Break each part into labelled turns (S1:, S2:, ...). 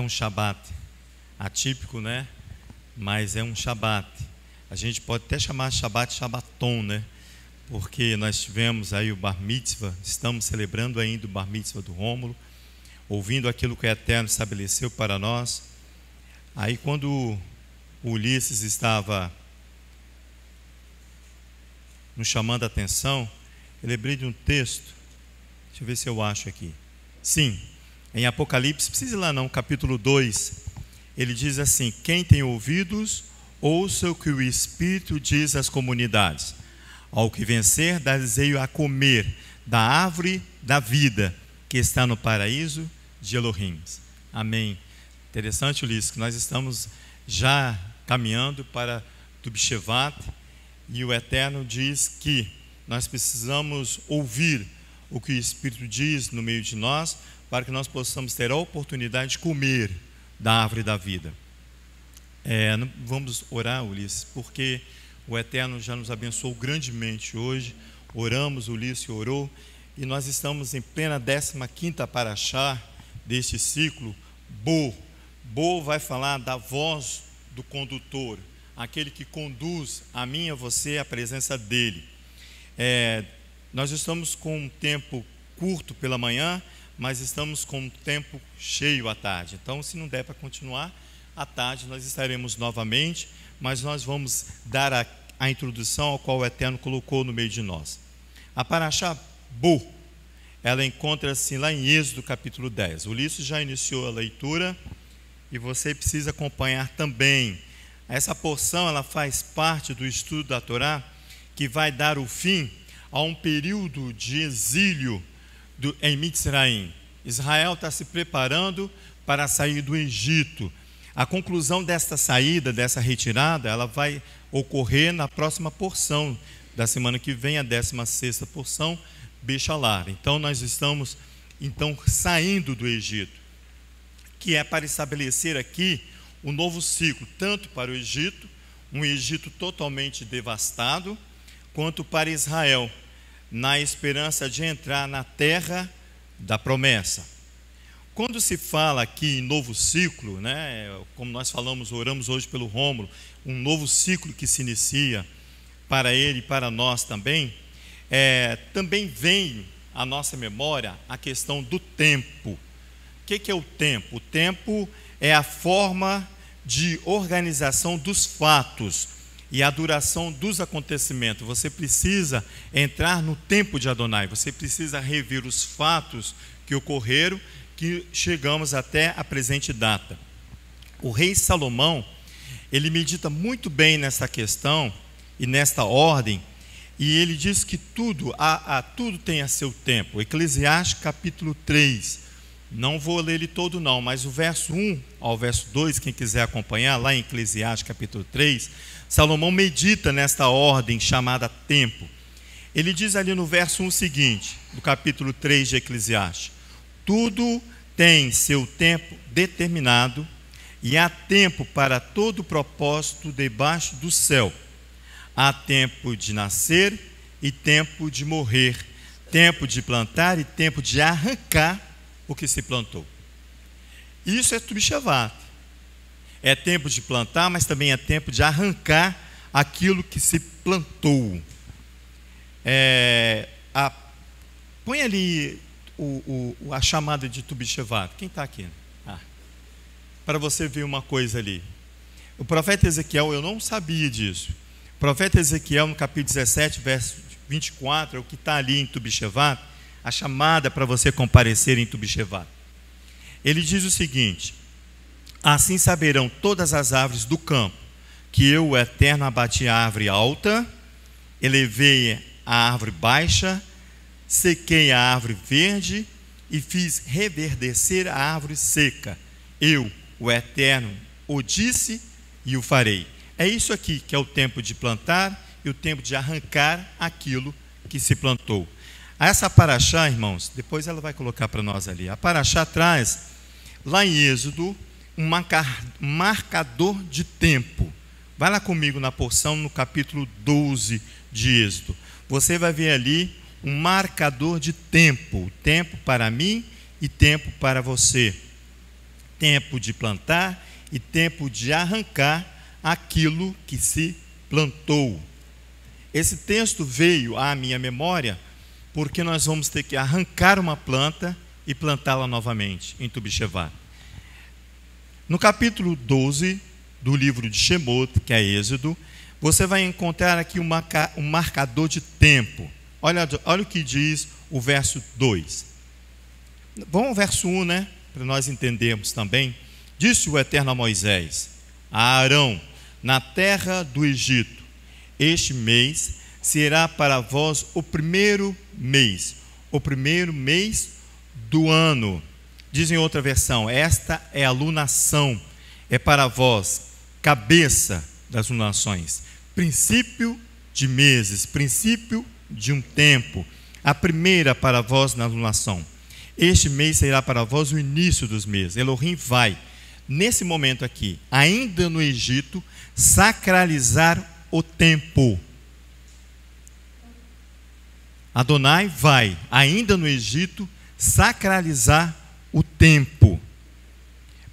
S1: um Shabat atípico, né? Mas é um Shabat. A gente pode até chamar Shabat Shabaton, né? Porque nós tivemos aí o Bar Mitzvah, estamos celebrando ainda o Bar Mitzvah do Rômulo, ouvindo aquilo que o Eterno estabeleceu para nós. Aí quando Ulisses estava nos chamando a atenção, eu lembrei de um texto, deixa eu ver se eu acho aqui. Sim, em Apocalipse, precisa ir lá não, capítulo 2, ele diz assim: Quem tem ouvidos, ouça o que o Espírito diz às comunidades. Ao que vencer, dá-lhe a comer da árvore da vida que está no paraíso de Elohim. Amém. Interessante, Ulisses, que nós estamos já caminhando para Tubchevat e o Eterno diz que nós precisamos ouvir o que o Espírito diz no meio de nós para que nós possamos ter a oportunidade de comer da árvore da vida. É, vamos orar, Ulisses, porque o Eterno já nos abençoou grandemente hoje. Oramos, Ulisses orou, e nós estamos em plena 15 paraxá deste ciclo, Bo. Bo vai falar da voz do condutor, aquele que conduz a mim e a você a presença dele. É, nós estamos com um tempo curto pela manhã, mas estamos com o tempo cheio à tarde. Então, se não der para continuar, à tarde nós estaremos novamente, mas nós vamos dar a, a introdução ao qual o Eterno colocou no meio de nós. A Paraxá Bu, ela encontra-se lá em Êxodo capítulo 10. O Ulisses já iniciou a leitura e você precisa acompanhar também. Essa porção ela faz parte do estudo da Torá que vai dar o fim a um período de exílio do, em Mitzrayim. Israel está se preparando para sair do Egito. A conclusão desta saída, dessa retirada, ela vai ocorrer na próxima porção da semana que vem, a 16ª porção, Bechalar. Então nós estamos então saindo do Egito, que é para estabelecer aqui um novo ciclo, tanto para o Egito, um Egito totalmente devastado, quanto para Israel, na esperança de entrar na terra da promessa. Quando se fala aqui em novo ciclo, né, como nós falamos, oramos hoje pelo Rômulo, um novo ciclo que se inicia para ele e para nós também, é, também vem à nossa memória a questão do tempo. O que, que é o tempo? O tempo é a forma de organização dos fatos e a duração dos acontecimentos. Você precisa entrar no tempo de Adonai, você precisa rever os fatos que ocorreram, que chegamos até a presente data. O rei Salomão, ele medita muito bem nessa questão e nesta ordem, e ele diz que tudo, a, a tudo tem a seu tempo. Eclesiastes capítulo 3, não vou ler ele todo, não, mas o verso 1 ao verso 2, quem quiser acompanhar, lá em Eclesiastes capítulo 3, Salomão medita nesta ordem chamada tempo. Ele diz ali no verso 1 seguinte, do capítulo 3 de Eclesiastes: Tudo tem seu tempo determinado e há tempo para todo propósito debaixo do céu. Há tempo de nascer e tempo de morrer, tempo de plantar e tempo de arrancar o que se plantou. Isso é Turishavat. É tempo de plantar, mas também é tempo de arrancar aquilo que se plantou. É, a, põe ali o, o, a chamada de Tubishavat. Quem está aqui? Ah. Para você ver uma coisa ali. O profeta Ezequiel, eu não sabia disso. O profeta Ezequiel, no capítulo 17, verso 24, é o que está ali em Tubishavat a chamada para você comparecer em Tubichevá. Ele diz o seguinte: Assim saberão todas as árvores do campo que eu, o Eterno, abati a árvore alta, elevei a árvore baixa, sequei a árvore verde e fiz reverdecer a árvore seca. Eu, o Eterno, o disse e o farei. É isso aqui que é o tempo de plantar e o tempo de arrancar aquilo que se plantou. Essa paraxá, irmãos, depois ela vai colocar para nós ali. A paraxá traz, lá em Êxodo, um marcador de tempo. Vai lá comigo na porção no capítulo 12 de Êxodo. Você vai ver ali um marcador de tempo, tempo para mim e tempo para você. Tempo de plantar e tempo de arrancar aquilo que se plantou. Esse texto veio à minha memória porque nós vamos ter que arrancar uma planta e plantá-la novamente em Tubixevá. No capítulo 12 do livro de Shemot, que é Êxodo, você vai encontrar aqui um, marcador de tempo. Olha, olha o que diz o verso 2. Vamos ao verso 1, né? Para nós entendermos também. Disse o Eterno a Moisés, a Arão, na terra do Egito, este mês será para vós o primeiro mês, o primeiro mês do ano. Dizem outra versão: esta é a lunação, é para vós cabeça das lunações, princípio de meses, princípio de um tempo, a primeira para vós na lunação. Este mês será para vós o início dos meses. Elohim vai, nesse momento aqui, ainda no Egito, sacralizar o tempo Adonai vai, ainda no Egito, sacralizar o tempo.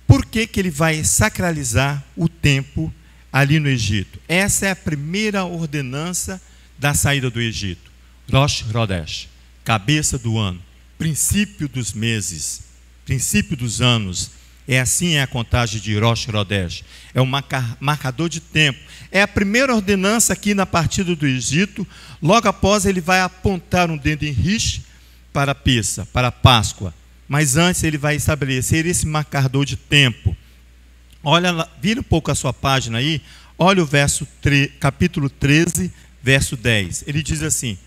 S1: Por que, que ele vai sacralizar o tempo ali no Egito? Essa é a primeira ordenança da saída do Egito. Rosh Rodesh, cabeça do ano, princípio dos meses, princípio dos anos. É assim é a contagem de Rosh Rodesh é um marcador de tempo. É a primeira ordenança aqui na partida do Egito. Logo após, ele vai apontar um dedo em riche para a Peça, para a Páscoa. Mas antes, ele vai estabelecer esse marcador de tempo. Olha, vira um pouco a sua página aí. Olha o verso capítulo 13, verso 10. Ele diz assim: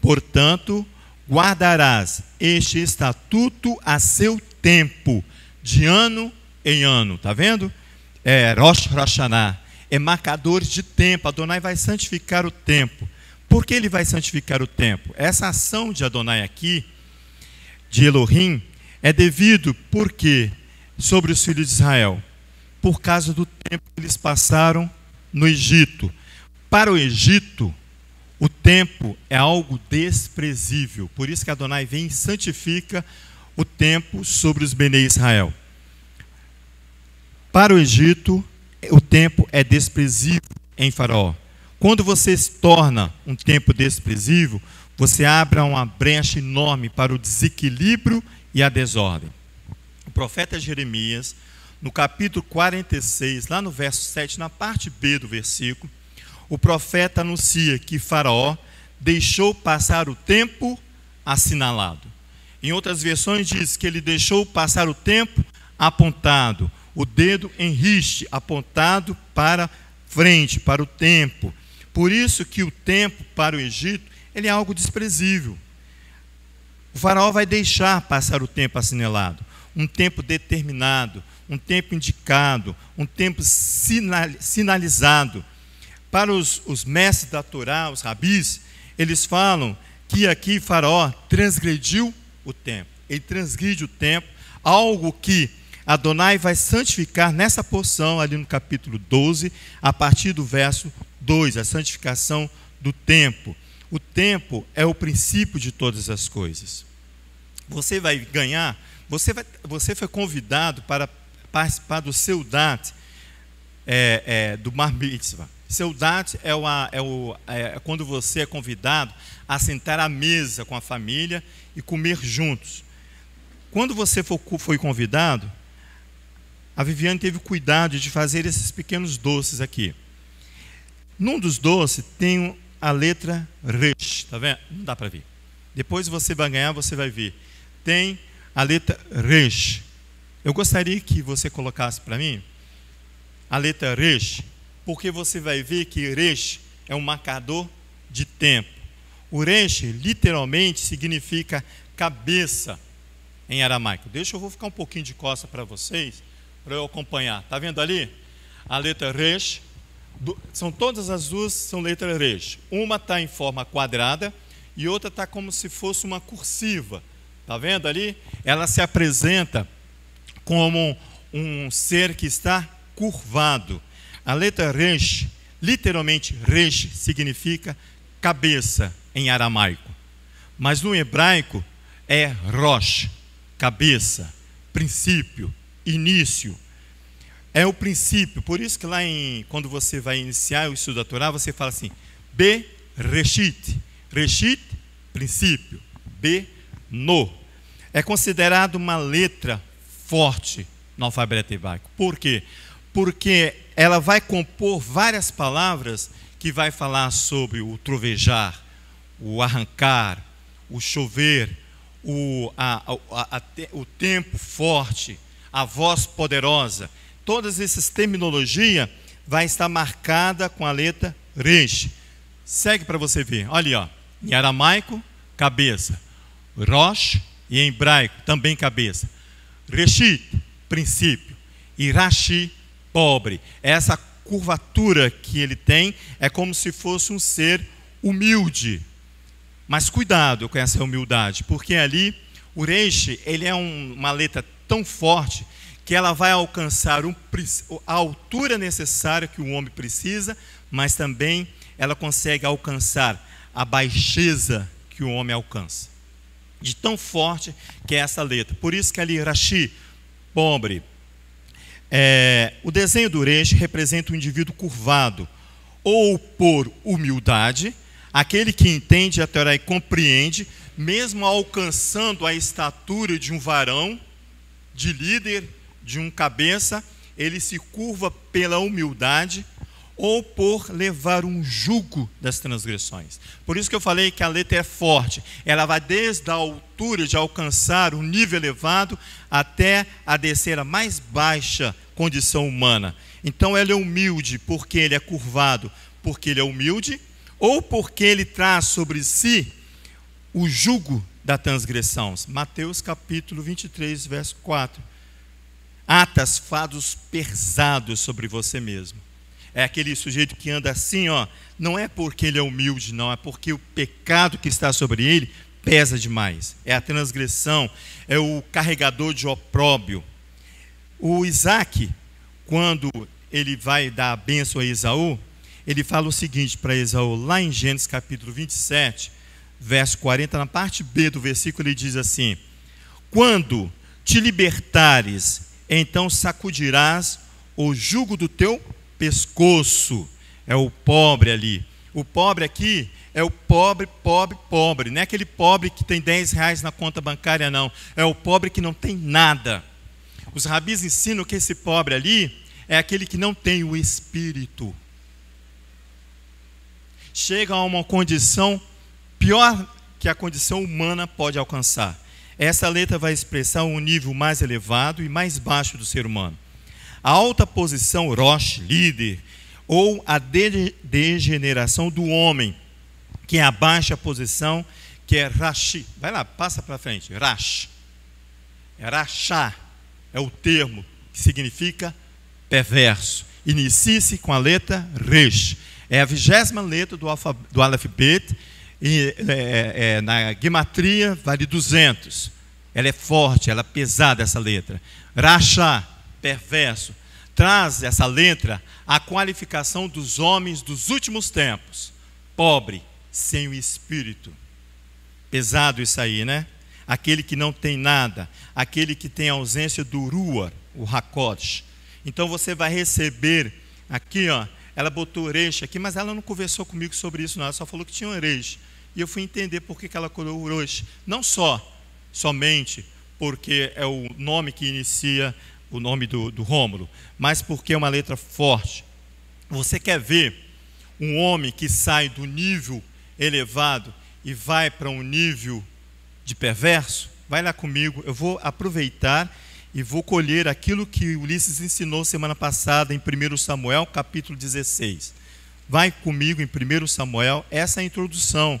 S1: Portanto, guardarás este estatuto a seu tempo, de ano em ano. Está vendo? é, Rosh Hashanah, é marcadores de tempo. Adonai vai santificar o tempo. Por que ele vai santificar o tempo? Essa ação de Adonai aqui, de Elohim, é devido por quê? Sobre os filhos de Israel. Por causa do tempo que eles passaram no Egito. Para o Egito, o tempo é algo desprezível. Por isso que Adonai vem e santifica o tempo sobre os Bene Israel. Para o Egito, o tempo é desprezível em Faraó. Quando você se torna um tempo desprezível, você abre uma brecha enorme para o desequilíbrio e a desordem. O profeta Jeremias, no capítulo 46, lá no verso 7, na parte B do versículo, o profeta anuncia que Faraó deixou passar o tempo assinalado. Em outras versões diz que ele deixou passar o tempo apontado, o dedo enriste, apontado para frente, para o tempo. Por isso que o tempo para o Egito ele é algo desprezível. O faraó vai deixar passar o tempo assinalado, um tempo determinado, um tempo indicado, um tempo sinalizado. Para os, os mestres da Torá, os rabis, eles falam que aqui faraó transgrediu o tempo. Ele transgride o tempo, algo que Adonai vai santificar nessa porção, ali no capítulo 12, a partir do verso 2, a santificação do tempo. O tempo é o princípio de todas as coisas. Você vai ganhar, você, vai, você foi convidado para participar do seu é, é, do Mar Mitzvah. Seudat é, é, o, é, é, é quando você é convidado a sentar à mesa com a família e comer juntos. Quando você for, foi convidado, a Viviane teve o cuidado de fazer esses pequenos doces aqui. Num dos doces tem a letra Resh, tá vendo? Não dá para ver. Depois você vai ganhar, você vai ver. Tem a letra Resh. Eu gostaria que você colocasse para mim a letra Resh, porque você vai ver que Resh é um marcador de tempo. O literalmente significa cabeça em aramaico. Deixa eu vou ficar um pouquinho de costa para vocês para eu acompanhar. Está vendo ali? A letra Resh. Do, são todas as duas são letras Resh. Uma está em forma quadrada e outra está como se fosse uma cursiva. Está vendo ali? Ela se apresenta como um ser que está curvado. A letra Resh, literalmente Resh, significa cabeça em aramaico. Mas no hebraico é Rosh, cabeça, princípio, início. É o princípio. Por isso que lá em quando você vai iniciar o estudo da Torá, você fala assim: B reshit. Reshit, princípio. B no. É considerado uma letra forte no alfabeto hebraico. Por quê? Porque ela vai compor várias palavras que vai falar sobre o trovejar, o arrancar, o chover, o, a, a, a, o tempo forte a voz poderosa. Todas essas terminologias vai estar marcada com a letra Resh. Segue para você ver. Olha, ó. em aramaico, cabeça. Rosh, e em hebraico, também cabeça. Reshit, princípio. E Rashi, pobre. Essa curvatura que ele tem é como se fosse um ser humilde. Mas cuidado com essa humildade, porque ali o Reish, ele é um, uma letra tão forte que ela vai alcançar um, a altura necessária que o homem precisa, mas também ela consegue alcançar a baixeza que o homem alcança. De tão forte que é essa letra. Por isso que ali, Rashi, pobre. É, o desenho do eixo representa o um indivíduo curvado, ou por humildade, aquele que entende a Torá e compreende, mesmo alcançando a estatura de um varão, de líder, de um cabeça, ele se curva pela humildade ou por levar um jugo das transgressões. Por isso que eu falei que a letra é forte. Ela vai desde a altura de alcançar um nível elevado até a descer a mais baixa condição humana. Então ela é humilde porque ele é curvado, porque ele é humilde, ou porque ele traz sobre si o jugo da transgressão. Mateus capítulo 23, verso 4. Atas fados pesados sobre você mesmo. É aquele sujeito que anda assim, ó, não é porque ele é humilde, não, é porque o pecado que está sobre ele pesa demais. É a transgressão, é o carregador de opróbio. O Isaac, quando ele vai dar a benção a Esaú, ele fala o seguinte para Esaú, lá em Gênesis capítulo 27, verso 40, na parte B do versículo, ele diz assim: Quando te libertares, então sacudirás o jugo do teu pescoço. É o pobre ali. O pobre aqui é o pobre, pobre, pobre. Não é aquele pobre que tem 10 reais na conta bancária, não. É o pobre que não tem nada. Os rabis ensinam que esse pobre ali é aquele que não tem o espírito. Chega a uma condição pior que a condição humana pode alcançar. Essa letra vai expressar um nível mais elevado e mais baixo do ser humano. A alta posição Roche, líder, ou a de degeneração do homem, que é a baixa posição, que é Rashi. Vai lá, passa para frente. Rash. É é o termo que significa perverso. Inicie-se com a letra Resh. É a vigésima letra do, do alfabeto e, é, é, é na guimatria vale 200. Ela é forte, ela é pesada essa letra. Racha, perverso, traz essa letra a qualificação dos homens dos últimos tempos. Pobre, sem o espírito. Pesado isso aí, né? Aquele que não tem nada, aquele que tem ausência do rua, o Hakosh. Então você vai receber aqui, ó, ela botou reixa aqui, mas ela não conversou comigo sobre isso, não. Ela só falou que tinha um e eu fui entender por que, ela curou Urush. Não só, somente porque é o nome que inicia o nome do, do Rômulo, mas porque é uma letra forte. Você quer ver um homem que sai do nível elevado e vai para um nível de perverso? Vai lá comigo, eu vou aproveitar e vou colher aquilo que Ulisses ensinou semana passada em 1 Samuel, capítulo 16. Vai comigo em 1 Samuel, essa é a introdução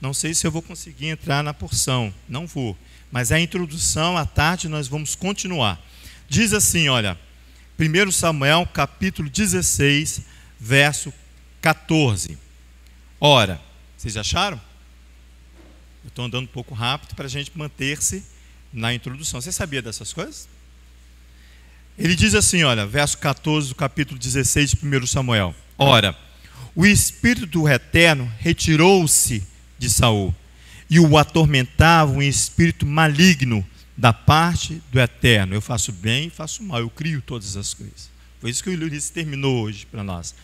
S1: não sei se eu vou conseguir entrar na porção, não vou. Mas a introdução, à tarde, nós vamos continuar. Diz assim, olha, 1 Samuel capítulo 16, verso 14. Ora, vocês acharam? Eu estou andando um pouco rápido para a gente manter-se na introdução. Você sabia dessas coisas? Ele diz assim, olha, verso 14 do capítulo 16 de 1 Samuel. Ora, o Espírito do Eterno retirou-se de Saul. E o atormentava um espírito maligno da parte do Eterno. Eu faço bem e faço mal, eu crio todas as coisas. Foi isso que o Ulisses terminou hoje para nós.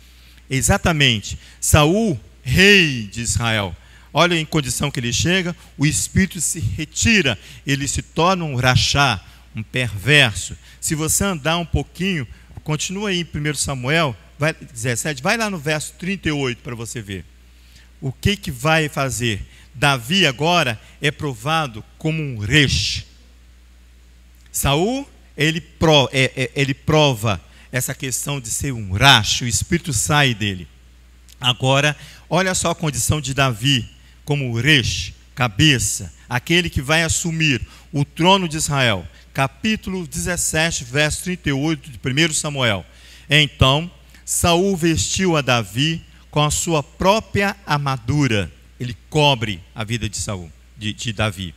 S1: Exatamente. Saul, rei de Israel. Olha em condição que ele chega, o espírito se retira, ele se torna um rachá, um perverso. Se você andar um pouquinho, continua aí em 1 Samuel vai, 17, vai lá no verso 38 para você ver o que, que vai fazer? Davi agora é provado como um rei. Saul, ele, pro, é, é, ele prova essa questão de ser um racho, o espírito sai dele. Agora, olha só a condição de Davi como rei, cabeça, aquele que vai assumir o trono de Israel. Capítulo 17, verso 38 de 1 Samuel. Então, Saul vestiu a Davi com a sua própria armadura, ele cobre a vida de Saul, de, de Davi.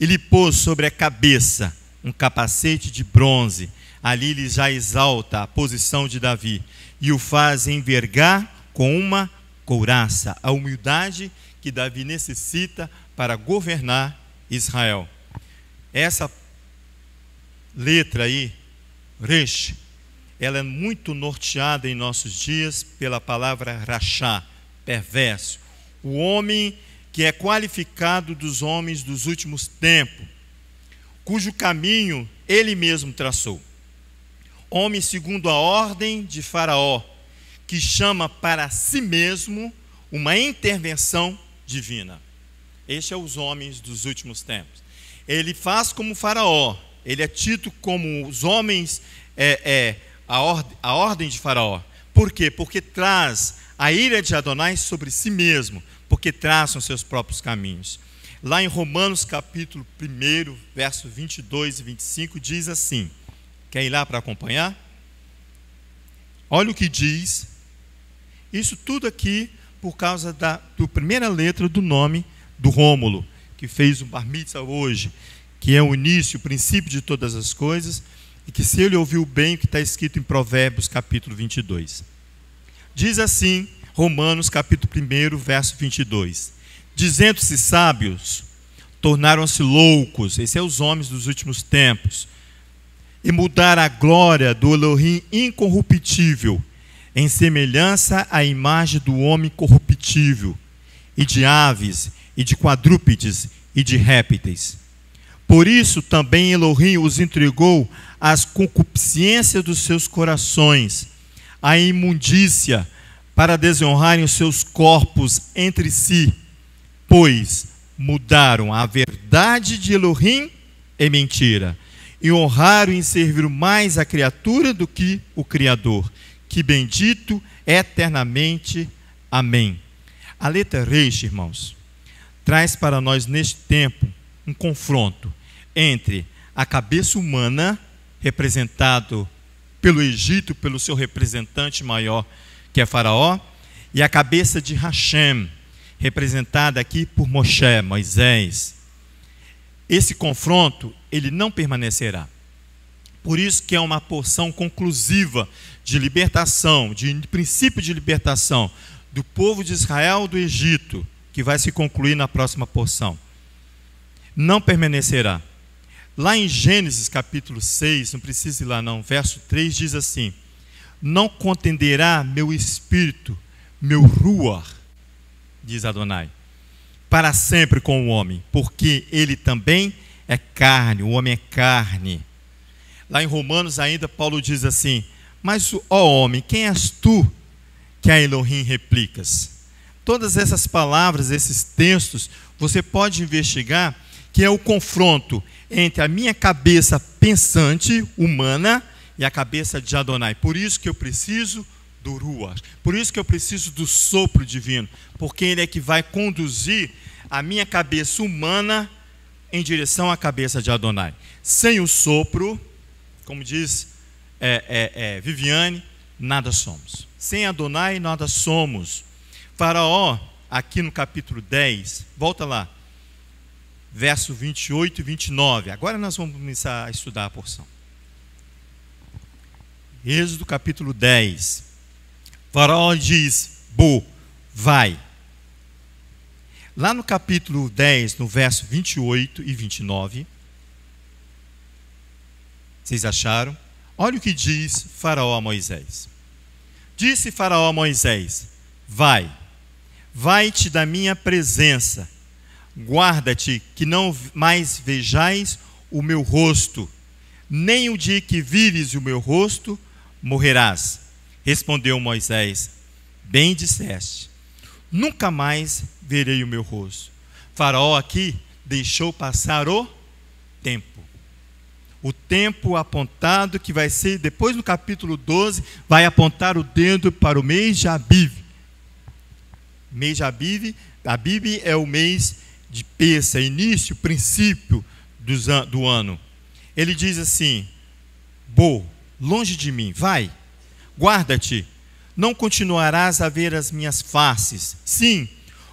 S1: Ele pôs sobre a cabeça um capacete de bronze. Ali ele já exalta a posição de Davi e o faz envergar com uma couraça, a humildade que Davi necessita para governar Israel. Essa letra aí, Resh, ela é muito norteada em nossos dias pela palavra rachá, perverso. O homem que é qualificado dos homens dos últimos tempos, cujo caminho ele mesmo traçou. Homem segundo a ordem de Faraó, que chama para si mesmo uma intervenção divina. Este é os homens dos últimos tempos. Ele faz como Faraó, ele é tido como os homens é, é a, a ordem de Faraó. Por quê? Porque traz a ira de Adonai sobre si mesmo, porque traçam seus próprios caminhos. Lá em Romanos capítulo 1, verso 22 e 25, diz assim: Quer ir lá para acompanhar? Olha o que diz. Isso tudo aqui por causa da, do primeira letra do nome do Rômulo, que fez o Bar Mitzvah hoje, que é o início, o princípio de todas as coisas e que se ele ouviu bem o que está escrito em Provérbios capítulo 22. Diz assim, Romanos capítulo 1, verso 22. Dizendo-se sábios, tornaram-se loucos, esses são é os homens dos últimos tempos, e mudaram a glória do Elohim incorruptível em semelhança à imagem do homem corruptível, e de aves, e de quadrúpedes, e de répteis por isso também Elohim os entregou às concupiscências dos seus corações, à imundícia, para desonrarem os seus corpos entre si, pois mudaram a verdade de Elohim em mentira, e honraram e serviram mais a criatura do que o Criador, que bendito eternamente. Amém. A letra Reis, irmãos, traz para nós neste tempo um confronto entre a cabeça humana, representado pelo Egito, pelo seu representante maior, que é Faraó, e a cabeça de Hashem, representada aqui por Moshe, Moisés. Esse confronto, ele não permanecerá. Por isso que é uma porção conclusiva de libertação, de princípio de libertação do povo de Israel do Egito, que vai se concluir na próxima porção. Não permanecerá. Lá em Gênesis capítulo 6, não precisa ir lá não, verso 3 diz assim: Não contenderá meu espírito, meu ruar, diz Adonai, para sempre com o homem, porque ele também é carne, o homem é carne. Lá em Romanos ainda Paulo diz assim: Mas ó homem, quem és tu que a Elohim replicas? Todas essas palavras, esses textos, você pode investigar que é o confronto entre a minha cabeça pensante, humana, e a cabeça de Adonai. Por isso que eu preciso do Ruach. Por isso que eu preciso do sopro divino. Porque ele é que vai conduzir a minha cabeça humana em direção à cabeça de Adonai. Sem o sopro, como diz é, é, é, Viviane, nada somos. Sem Adonai, nada somos. Faraó, aqui no capítulo 10, volta lá verso 28 e 29. Agora nós vamos começar a estudar a porção. Êxodo capítulo 10. Faraó diz: Bo, vai. Lá no capítulo 10, no verso 28 e 29, vocês acharam? Olha o que diz Faraó a Moisés. Disse Faraó a Moisés: Vai, vai-te da minha presença Guarda-te que não mais vejais o meu rosto, nem o dia que vires o meu rosto, morrerás. Respondeu Moisés: Bem disseste, nunca mais verei o meu rosto. Faraó aqui deixou passar o tempo. O tempo apontado que vai ser depois no capítulo 12, vai apontar o dedo para o mês de Abibe. Mês de Abiv, Abiv é o mês de Peça, é início, princípio do ano. Ele diz assim: Bo, longe de mim, vai, guarda-te, não continuarás a ver as minhas faces. Sim,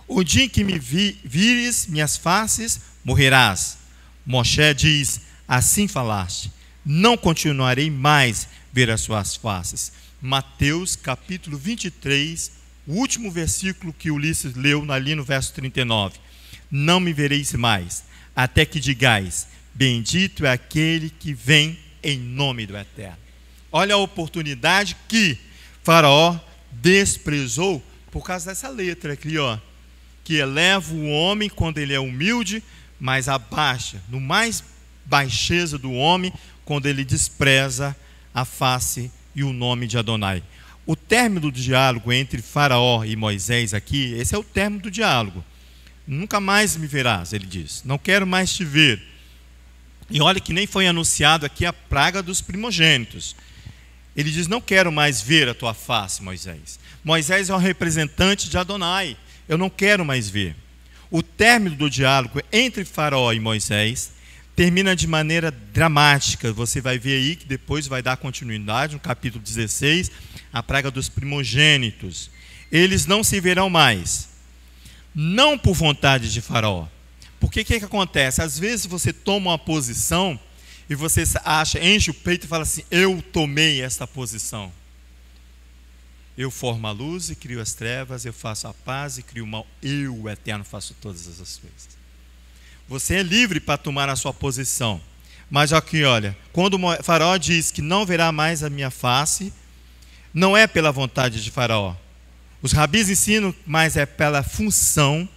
S1: o dia em que me vi, vires minhas faces, morrerás. Moshe diz: Assim falaste, não continuarei mais ver as suas faces. Mateus capítulo 23, o último versículo que Ulisses leu ali no verso 39 não me vereis mais, até que digais: Bendito é aquele que vem em nome do Eterno. Olha a oportunidade que Faraó desprezou por causa dessa letra aqui, ó, que eleva o homem quando ele é humilde, mas abaixa, no mais baixeza do homem, quando ele despreza a face e o nome de Adonai. O término do diálogo entre Faraó e Moisés aqui, esse é o término do diálogo. Nunca mais me verás, ele diz. Não quero mais te ver. E olha que nem foi anunciado aqui a praga dos primogênitos. Ele diz: Não quero mais ver a tua face, Moisés. Moisés é o um representante de Adonai. Eu não quero mais ver. O término do diálogo entre Faraó e Moisés termina de maneira dramática. Você vai ver aí que depois vai dar continuidade no capítulo 16, a praga dos primogênitos. Eles não se verão mais não por vontade de Faraó. Porque o que, é que acontece? Às vezes você toma uma posição e você acha, enche o peito e fala assim: Eu tomei esta posição. Eu formo a luz e crio as trevas, eu faço a paz e crio o mal. Eu, o eterno, faço todas essas coisas. Você é livre para tomar a sua posição. Mas aqui, olha, quando Faraó diz que não verá mais a minha face, não é pela vontade de Faraó, os rabis ensinam, mas é pela função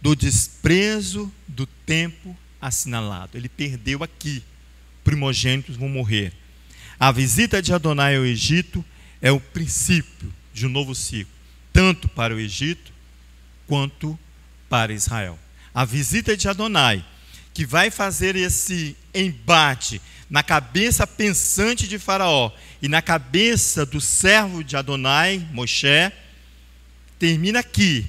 S1: do desprezo do tempo assinalado. Ele perdeu aqui. Primogênitos vão morrer. A visita de Adonai ao Egito é o princípio de um novo ciclo, tanto para o Egito quanto para Israel. A visita de Adonai, que vai fazer esse embate na cabeça pensante de Faraó e na cabeça do servo de Adonai, Moisés termina aqui,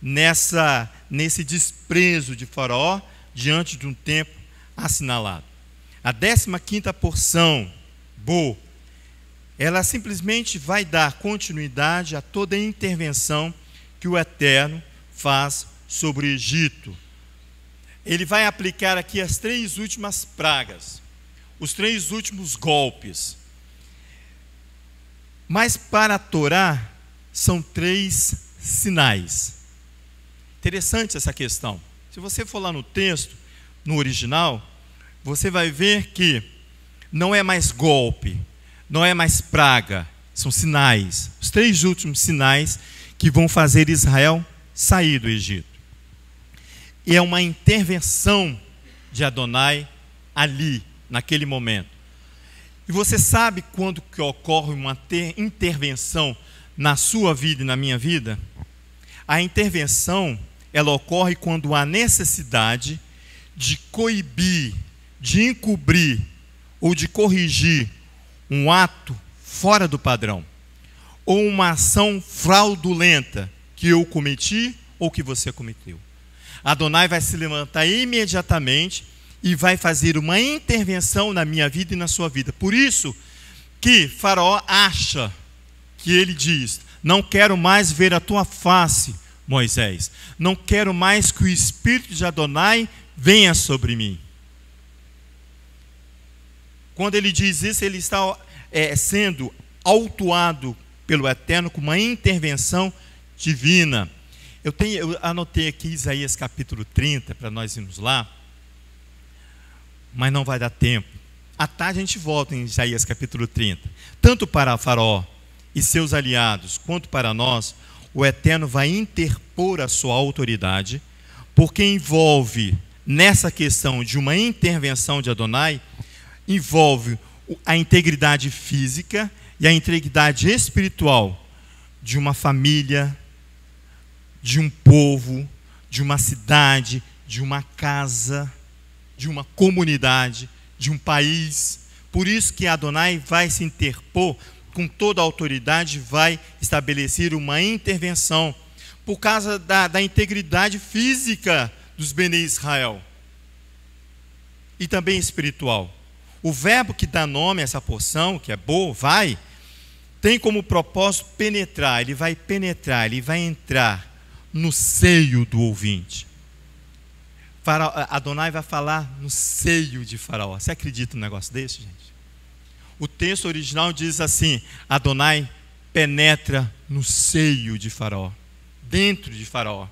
S1: nessa, nesse desprezo de Faraó diante de um tempo assinalado. A 15 porção, Bo, ela simplesmente vai dar continuidade a toda a intervenção que o Eterno faz sobre o Egito. Ele vai aplicar aqui as três últimas pragas, os três últimos golpes. Mas para a Torá, são três sinais. Interessante essa questão. Se você for lá no texto, no original, você vai ver que não é mais golpe, não é mais praga, são sinais. Os três últimos sinais que vão fazer Israel sair do Egito. E é uma intervenção de Adonai ali, naquele momento. E você sabe quando que ocorre uma intervenção na sua vida e na minha vida, a intervenção ela ocorre quando há necessidade de coibir, de encobrir ou de corrigir um ato fora do padrão ou uma ação fraudulenta que eu cometi ou que você cometeu. Adonai vai se levantar imediatamente e vai fazer uma intervenção na minha vida e na sua vida. Por isso que Faraó acha que ele diz: Não quero mais ver a tua face, Moisés. Não quero mais que o espírito de Adonai venha sobre mim. Quando ele diz isso, ele está é, sendo autuado pelo Eterno com uma intervenção divina. Eu, tenho, eu anotei aqui Isaías capítulo 30 para nós irmos lá, mas não vai dar tempo. À tarde a gente volta em Isaías capítulo 30. Tanto para Faraó e seus aliados, quanto para nós, o Eterno vai interpor a sua autoridade, porque envolve nessa questão de uma intervenção de Adonai, envolve a integridade física e a integridade espiritual de uma família, de um povo, de uma cidade, de uma casa, de uma comunidade, de um país. Por isso que Adonai vai se interpor com toda a autoridade, vai estabelecer uma intervenção por causa da, da integridade física dos Bene Israel e também espiritual. O verbo que dá nome a essa porção, que é boa, vai, tem como propósito penetrar, ele vai penetrar, ele vai entrar no seio do ouvinte. Adonai vai falar no seio de Faraó. Você acredita no negócio desse, gente? O texto original diz assim: Adonai penetra no seio de Faraó, dentro de Faraó,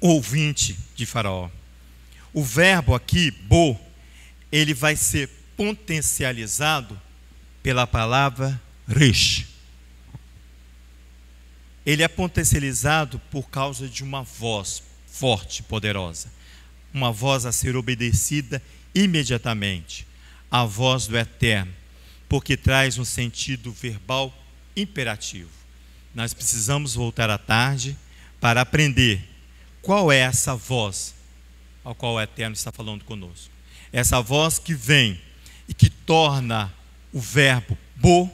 S1: ouvinte de Faraó. O verbo aqui, bo, ele vai ser potencializado pela palavra resh. Ele é potencializado por causa de uma voz forte, poderosa, uma voz a ser obedecida e imediatamente a voz do Eterno, porque traz um sentido verbal imperativo. Nós precisamos voltar à tarde para aprender qual é essa voz ao qual o Eterno está falando conosco. Essa voz que vem e que torna o verbo bo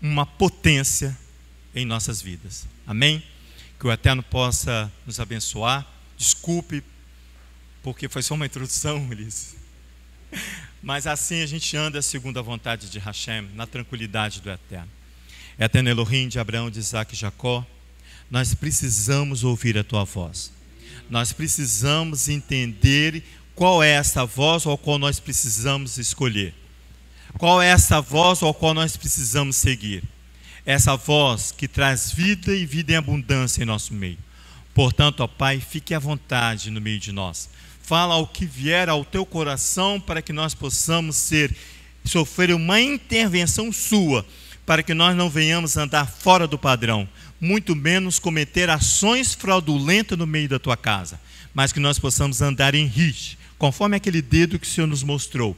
S1: uma potência em nossas vidas. Amém? Que o Eterno possa nos abençoar. Desculpe, porque foi só uma introdução, Ulisses. Mas assim a gente anda segundo a vontade de Hashem, na tranquilidade do Eterno. Eterno Elohim de Abraão, de Isaac e Jacó, nós precisamos ouvir a tua voz. Nós precisamos entender qual é essa voz ao qual nós precisamos escolher. Qual é essa voz ao qual nós precisamos seguir? Essa voz que traz vida e vida em abundância em nosso meio. Portanto, ó Pai, fique à vontade no meio de nós fala ao que vier ao teu coração para que nós possamos ser sofrer uma intervenção sua, para que nós não venhamos andar fora do padrão, muito menos cometer ações fraudulentas no meio da tua casa, mas que nós possamos andar em rich conforme aquele dedo que o Senhor nos mostrou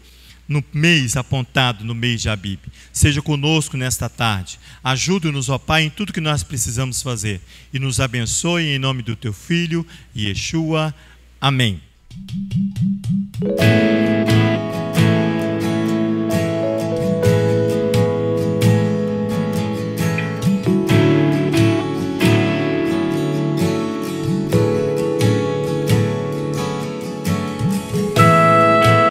S1: no mês apontado no mês de Abib. Seja conosco nesta tarde. Ajude-nos, ó Pai, em tudo que nós precisamos fazer. E nos abençoe em nome do teu filho, Yeshua. Amém. thank you